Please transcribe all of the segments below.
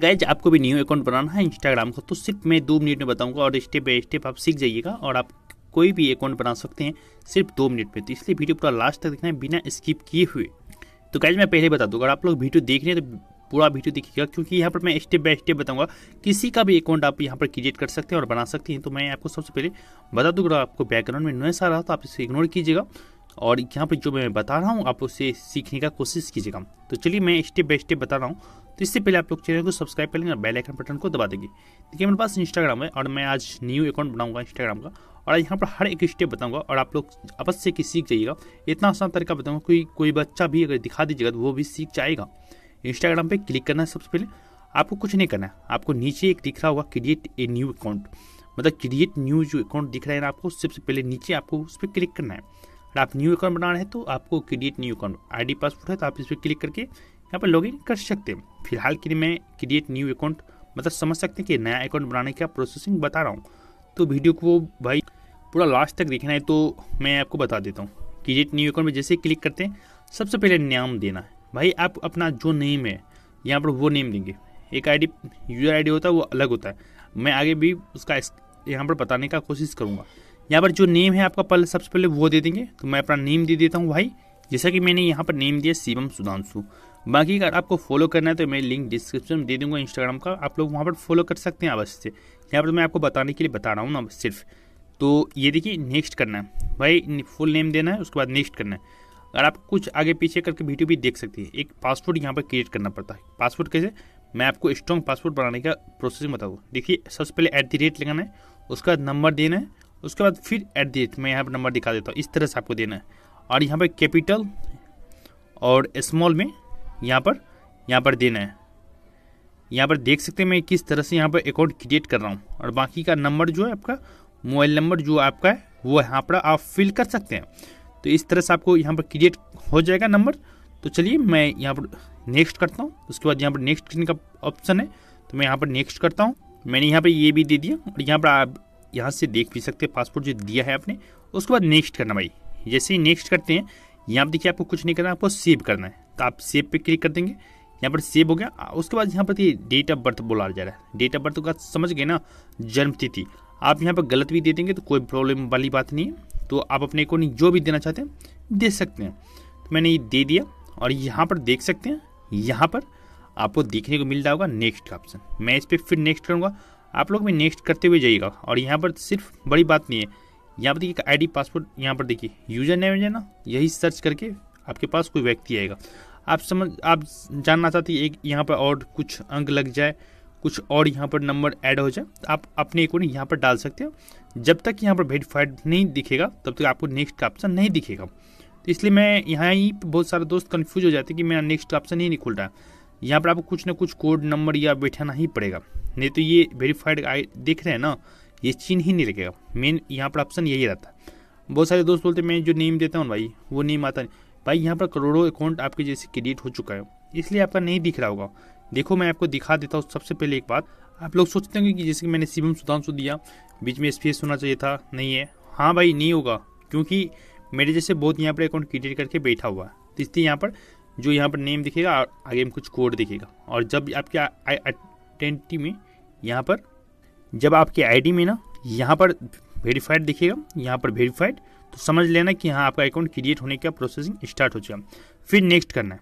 guys आपको भी new account बनाना है इंस्टाग्राम का तो सिर्फ मैं दो मिनट में बताऊंगा और स्टेप बाई स्टेप आप सीख जाइएगा और आप कोई भी अकाउंट बना सकते हैं सिर्फ दो मिनट में तो इसलिए वीडियो पूरा लास्ट तक देखना है बिना स्किप किए हुए तो गाइज मैं पहले बता दूँ अगर आप लोग वीडियो देख रहे हैं तो पूरा वीडियो देखिएगा क्योंकि यहाँ पर मैं स्टेप बाय स्टेप बताऊंगा किसी का भी अकाउंट आप यहाँ पर क्रिएट कर सकते हैं और बना सकते हैं तो मैं आपको सबसे पहले बता दूँ अगर आपको बैकग्राउंड में नॉइस आ रहा तो आप इसे इग्नोर कीजिएगा और यहाँ पर जो मैं बता रहा हूँ आप उसे सीखने का कोशिश कीजिएगा तो चलिए मैं स्टेप बाय स्टेप बता रहा हूँ तो इससे पहले आप लोग चैनल को सब्सक्राइब कर लेंगे बेल आइकन बटन को दबा देंगे देखिए मेरे पास इंस्टाग्राम है और मैं आज न्यू अकाउंट बनाऊंगा इंस्टाग्राम का और यहाँ पर हर एक स्टेप बताऊंगा और आप लोग अवश्य की सीख जाइएगा इतना आसान तरीका बताऊंगा कोई कोई बच्चा भी अगर दिखा दीजिएगा तो वो भी सीख जाएगा इंस्टाग्राम पर क्लिक करना है सबसे पहले आपको कुछ नहीं करना है आपको नीचे एक दिख रहा होगा क्रिएट ए न्यू अकाउंट मतलब क्रिएट न्यू जो अकाउंट दिख रहा है ना आपको सबसे पहले नीचे आपको उस पर क्लिक करना है अगर आप न्यू अकाउंट बना रहे हैं तो आपको create new account ID password है तो आप इस पर क्लिक करके यहाँ पर लॉगिन कर सकते हैं फिलहाल के लिए मैं क्रिएट न्यू अकाउंट मतलब समझ सकते हैं कि नया अकाउंट बनाने का प्रोसेसिंग बता रहा हूँ तो वीडियो को भाई पूरा लास्ट तक देखना है तो मैं आपको बता देता हूँ क्रिएट न्यू अकाउंट में जैसे क्लिक करते हैं सबसे पहले नाम देना है भाई आप अपना जो नेम है यहाँ पर वो नेम देंगे एक आईडी यूजर आईडी होता है वो अलग होता है मैं आगे भी उसका यहाँ पर बताने का कोशिश करूँगा यहाँ पर जो नेम है आपका पहले सबसे पहले वो दे देंगे तो मैं अपना नेम दे देता हूँ भाई जैसा कि मैंने यहाँ पर नेम दिया शिवम सुधांशु बाकी अगर आपको फॉलो करना है तो मैं लिंक डिस्क्रिप्शन में दे दूंगा इंस्टाग्राम का आप लोग वहाँ पर फॉलो कर सकते हैं अवश्य से यहाँ पर तो मैं आपको बताने के लिए बता रहा हूँ ना सिर्फ तो ये देखिए नेक्स्ट करना है भाई फुल नेम देना है उसके बाद नेक्स्ट करना है अगर आप कुछ आगे पीछे करके वीडियो भी देख सकती है एक पासपोर्ट यहाँ पर क्रिएट करना पड़ता है पासपोर्ट कैसे मैं आपको स्ट्रॉन्ग पासपोर्ट बनाने का प्रोसेसिंग बताऊँ देखिए सबसे पहले एट दी रेट लगाना है उसके बाद नंबर देना है उसके बाद फिर एट दी रेट मैं यहाँ पर नंबर दिखा देता हूँ इस तरह से आपको देना है और यहाँ पर कैपिटल और स्मॉल में यहाँ पर यहाँ पर देना है यहाँ पर देख सकते हैं मैं किस तरह से यहाँ पर अकाउंट क्रिएट कर रहा हूँ और बाकी का नंबर जो है आपका मोबाइल नंबर जो आपका है वो यहाँ पर आप फिल कर सकते हैं तो इस तरह से आपको यहाँ पर क्रिएट हो जाएगा नंबर तो चलिए मैं यहाँ पर नेक्स्ट करता हूँ उसके बाद यहाँ पर नेक्स्ट करने का ऑप्शन है तो मैं यहाँ पर नेक्स्ट करता हूँ मैंने यहाँ पर ये भी दे दिया और यहाँ पर आप यहाँ से देख भी सकते हैं पासपोर्ट जो दिया है आपने उसके बाद नेक्स्ट करना भाई जैसे ही नेक्स्ट करते हैं यहाँ पर देखिए आपको कुछ नहीं करना आपको सेव करना है तो आप सेव पे क्लिक कर देंगे यहाँ पर सेव हो गया उसके बाद यहाँ पर ये डेट ऑफ बर्थ बोला जा रहा है डेट ऑफ बर्थ का समझ गए ना जन्म तिथि आप यहाँ पर गलत भी दे देंगे तो कोई प्रॉब्लम वाली बात नहीं है तो आप अपने नहीं जो भी देना चाहते हैं दे सकते हैं तो मैंने ये दे दिया और यहाँ पर देख सकते हैं यहाँ पर आपको देखने को मिल रहा होगा नेक्स्ट का ऑप्शन मैं इस पर फिर नेक्स्ट करूँगा आप लोग भी नेक्स्ट करते हुए जाइएगा और यहाँ पर सिर्फ बड़ी बात नहीं है यहाँ पर देखिए डी पासपोर्ट यहाँ पर देखिए यूजर नेम है ना यही सर्च करके आपके पास कोई व्यक्ति आएगा आप समझ आप जानना चाहते हैं एक यहाँ पर और कुछ अंक लग जाए कुछ और यहाँ पर नंबर ऐड हो जाए तो आप अपने अकॉर्डिंग यहाँ पर डाल सकते हो जब तक यहाँ पर वेरीफाइड नहीं दिखेगा तब तक आपको नेक्स्ट ऑप्शन नहीं दिखेगा तो इसलिए मैं यहाँ ही बहुत सारे दोस्त कन्फ्यूज हो जाते हैं कि मेरा नेक्स्ट ऑप्शन ही नहीं खुल रहा है यहाँ पर आपको कुछ ना कुछ कोड नंबर या बैठाना ही पड़ेगा नहीं तो ये वेरीफाइड आई देख रहे हैं ना ये चीन ही नहीं लगेगा मेन यहाँ पर ऑप्शन यही रहता है बहुत सारे दोस्त बोलते हैं मैं जो नेम देता हूँ भाई वो नेम आता नहीं भाई यहाँ पर करोड़ों अकाउंट आपके जैसे क्रिएट हो चुका है इसलिए आपका नहीं दिख रहा होगा देखो मैं आपको दिखा देता हूँ सबसे पहले एक बात आप लोग सोचते होंगे कि जैसे कि मैंने शिवम सुधांशु दिया बीच में स्पेस होना चाहिए था नहीं है हाँ भाई नहीं होगा क्योंकि मेरे जैसे बहुत यहाँ पर अकाउंट क्रिएट करके बैठा हुआ है तो इसलिए यहाँ पर जो यहाँ पर नेम दिखेगा आगे में कुछ कोड दिखेगा और जब आपके आइडेंटिटी में यहाँ पर जब आपके आईडी में ना यहाँ पर वेरीफाइड दिखेगा यहाँ पर वेरीफाइड समझ लेना कि हाँ आपका अकाउंट क्रिएट होने का प्रोसेसिंग स्टार्ट हो चुका फिर नेक्स्ट करना है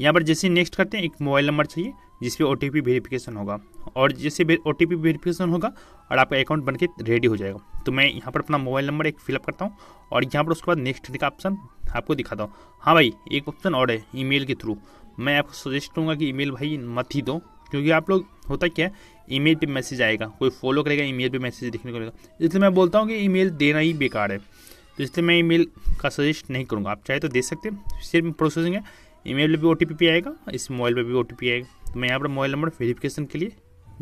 यहाँ पर जैसे नेक्स्ट करते हैं एक मोबाइल नंबर चाहिए जिस पर ओ टी होगा और जैसे ओ टी पी होगा और आपका अकाउंट बन के रेडी हो जाएगा तो मैं यहाँ पर अपना मोबाइल नंबर एक फिलअप करता हूँ और यहाँ पर उसके बाद नेक्स्ट का ऑप्शन आपको दिखाता हूँ हाँ भाई एक ऑप्शन और है ईमेल के थ्रू मैं आपको सजेस्ट करूँगा कि ईमेल भाई मत ही दो क्योंकि आप लोग होता क्या है ईमेल पे मैसेज आएगा कोई फॉलो करेगा ईमेल पे मैसेज देखने को मिलेगा इसलिए मैं बोलता हूँ कि ईमेल देना ही बेकार है तो इसलिए मैं ईमेल का सजेस्ट नहीं करूँगा आप चाहे तो दे सकते हैं सिर्फ प्रोसेसिंग है ईमेल पर भी ओ टी आएगा इस मोबाइल पर भी ओ आएगा तो मैं यहाँ पर मोबाइल नंबर वेरीफिकेशन के लिए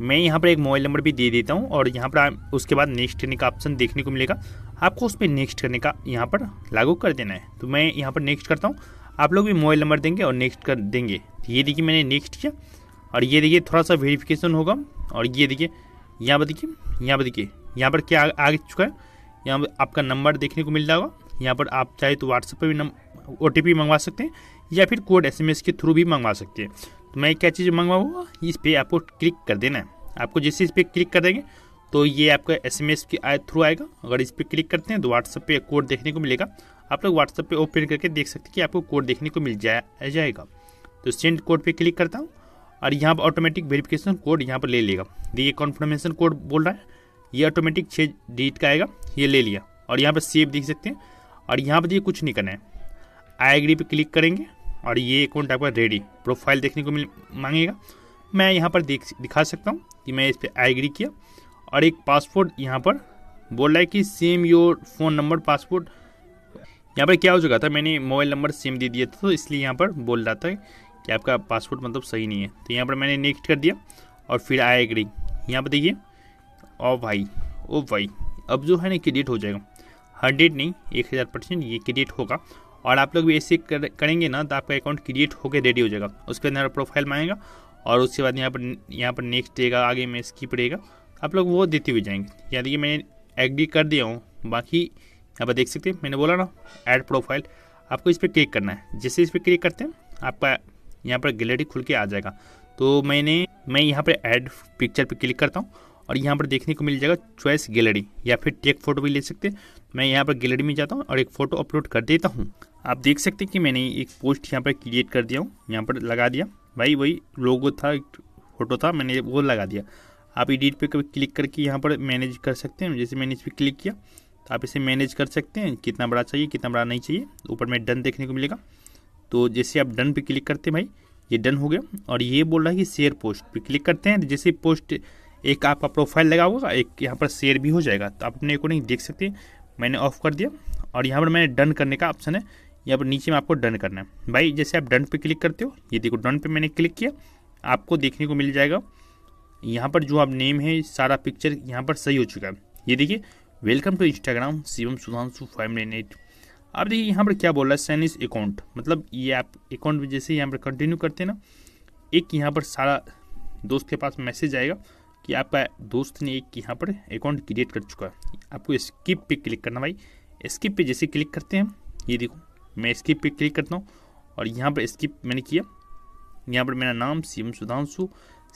मैं यहाँ पर एक मोबाइल नंबर भी दे देता हूँ और यहाँ पर उसके बाद नेक्स्ट करने का ऑप्शन देखने को मिलेगा आपको उस पर नेक्स्ट करने का यहाँ पर लागू कर देना है तो मैं यहाँ पर नेक्स्ट करता हूँ आप लोग भी मोबाइल नंबर देंगे और नेक्स्ट कर देंगे तो ये देखिए मैंने नेक्स्ट किया और ये देखिए थोड़ा सा वेरिफिकेशन होगा और ये देखिए यहाँ पर देखिए यहाँ पर देखिए यहाँ पर क्या आ चुका है यहाँ पर आपका नंबर देखने को मिल जाएगा यहाँ पर आप चाहे तो व्हाट्सएप पर भी नम ओ मंगवा सकते हैं या फिर कोड एस के थ्रू भी मंगवा सकते हैं तो मैं क्या चीज़ मंगवाऊँगा इस पर आपको क्लिक कर देना है आपको जैसे इस पर क्लिक कर देंगे तो ये आपका एस एम एस के आए थ्रू आएगा अगर इस पर क्लिक करते हैं तो व्हाट्सएप पे कोड देखने को मिलेगा आप लोग व्हाट्सएप पे ओपन करके देख सकते हैं कि आपको कोड देखने को मिल जाए जाएगा तो सेंड कोड पे क्लिक करता हूँ और यहाँ पर ऑटोमेटिक वेरिफिकेशन कोड यहाँ पर ले लेगा ये कॉन्फर्मेशन कोड बोल रहा है ये ऑटोमेटिक छः डिजिट का आएगा ये ले लिया और यहाँ पर सेव देख सकते हैं और यहाँ पर देखिए तो कुछ नहीं करना है आई एग्री पर क्लिक करेंगे और ये अकाउंट आपका रेडी प्रोफाइल देखने को मिल मांगेगा मैं यहाँ पर देख दिखा सकता हूँ कि मैं इस पर आई एग्री किया और एक पासपोर्ट यहाँ पर बोल रहा है कि same your phone number password यहाँ पर क्या हो चुका था मैंने मोबाइल नंबर सेम दे दिया था तो इसलिए यहाँ पर बोल रहा था कि आपका पासपोर्ट मतलब सही नहीं है तो यहाँ पर मैंने नेक्स्ट कर दिया और फिर आई एग्री यहाँ पर देखिए ओ भाई ओ भाई अब जो है ना क्रिएट हो जाएगा हंड्रेड नहीं एक हज़ार परसेंट ये क्रिएट होगा और आप लोग भी ऐसे कर, करेंगे ना तो आपका अकाउंट क्रिएट होकर रेडी हो जाएगा उसके पर यहाँ प्रोफाइल मांगेगा और उसके बाद यहाँ पर यहाँ पर नेक्स्ट रहेगा आगे में स्किप रहेगा आप लोग वो देते हुए जाएंगे यानी कि मैंने एग्री कर दिया हूँ बाकी यहाँ पर देख सकते हैं मैंने बोला ना ऐड प्रोफाइल आपको इस पर क्लिक करना है जैसे इस पर क्लिक करते हैं आपका यहाँ पर गैलरी खुल के आ जाएगा तो मैंने मैं यहाँ पर ऐड पिक्चर पर क्लिक करता हूँ और यहाँ पर देखने को मिल जाएगा चॉइस गैलरी या फिर टेक फोटो भी ले सकते हैं तो मैं यहाँ पर गैलरी में जाता हूँ और एक फ़ोटो अपलोड कर देता हूँ आप देख सकते हैं कि मैंने एक पोस्ट यहाँ पर क्रिएट कर दिया हूँ यहाँ पर लगा दिया भाई वही लोगो था फ़ोटो था मैंने वो लगा दिया आप एडिट पे कभी क्लिक करके यहाँ पर मैनेज कर सकते हैं जैसे मैंने इस पर क्लिक किया तो आप इसे मैनेज कर सकते हैं कितना बड़ा चाहिए कितना बड़ा नहीं चाहिए ऊपर में डन देखने को मिलेगा तो जैसे आप डन पे क्लिक करते हैं भाई ये डन हो गया और ये बोल रहा है कि शेयर पोस्ट पे क्लिक करते हैं जैसे पोस्ट एक आपका प्रोफाइल लगा होगा एक यहाँ पर शेयर भी हो जाएगा तो आप अपने अकॉर्डिंग देख सकते हैं मैंने ऑफ कर दिया और यहाँ पर मैंने डन करने का ऑप्शन है यहाँ पर नीचे में आपको डन करना है भाई जैसे आप डन पे क्लिक करते हो ये देखो डन पे मैंने क्लिक किया आपको देखने को मिल जाएगा यहाँ पर जो आप नेम है सारा पिक्चर यहाँ पर सही हो चुका है ये देखिए welcome to Instagram Shivam Sudhanshu five nine eight आप देखिए यहाँ पर क्या बोल रहा है सैनिस अकाउंट मतलब ये आप अकाउंट जैसे यहाँ पर कंटिन्यू करते हैं ना एक यहाँ पर सारा दोस्त के पास मैसेज आएगा कि आपका दोस्त ने एक यहाँ पर अकाउंट क्रिएट कर चुका है आपको स्किप पे क्लिक करना भाई स्किप पे जैसे क्लिक करते हैं ये देखो मैं स्किप पे क्लिक करता हूँ और यहाँ पर स्किप मैंने किया यहाँ पर मेरा नाम C M Sudhanshu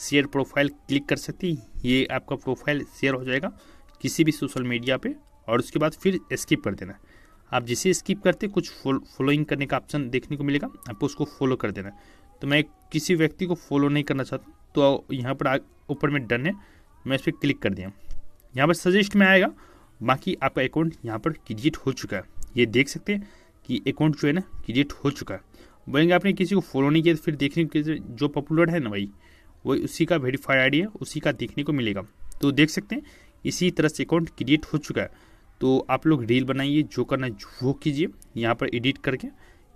share profile click कर सकती ये आपका प्रोफाइल शेयर हो जाएगा किसी भी सोशल मीडिया पे और उसके बाद फिर स्किप कर देना आप जिसे स्किप करते कुछ फॉलोइंग करने का ऑप्शन देखने को मिलेगा आपको उसको फॉलो कर देना तो मैं किसी व्यक्ति को फॉलो नहीं करना चाहता तो यहाँ पर ऊपर में डन है मैं इस पर क्लिक कर दिया यहाँ पर सजेस्ट में आएगा बाकी आपका अकाउंट यहाँ पर क्रिएट हो चुका है ये देख सकते हैं कि अकाउंट जो है ना क्रिएट हो चुका है बोलेंगे आपने किसी को फॉलो नहीं किया तो फिर देखने के जो पॉपुलर है ना भाई वो उसी का वेरीफाइड आईडी है उसी का देखने को मिलेगा तो देख सकते हैं इसी तरह से अकाउंट क्रिएट हो चुका है तो आप लोग रील बनाइए जो करना है वो कीजिए यहाँ पर एडिट करके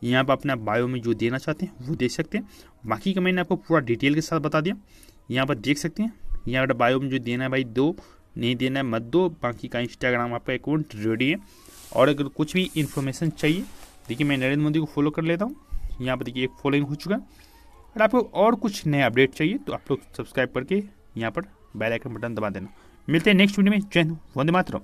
यहाँ पर अपना बायो में जो देना चाहते हैं वो दे सकते हैं बाकी का मैंने आपको पूरा डिटेल के साथ बता दिया यहाँ पर देख सकते हैं यहाँ पर बायो में जो देना है भाई दो नहीं देना है मत दो बाकी का इंस्टाग्राम आपका अकाउंट रेडी है और अगर कुछ भी इन्फॉर्मेशन चाहिए देखिए मैं नरेंद्र मोदी को फॉलो कर लेता हूँ यहाँ पर देखिए एक फॉलोइंग हो चुका है अगर आपको और कुछ नया अपडेट चाहिए तो आप लोग सब्सक्राइब करके यहाँ पर बेल आइकन बटन दबा देना मिलते हैं नेक्स्ट वीडियो में जय हिंद वंदे मातरम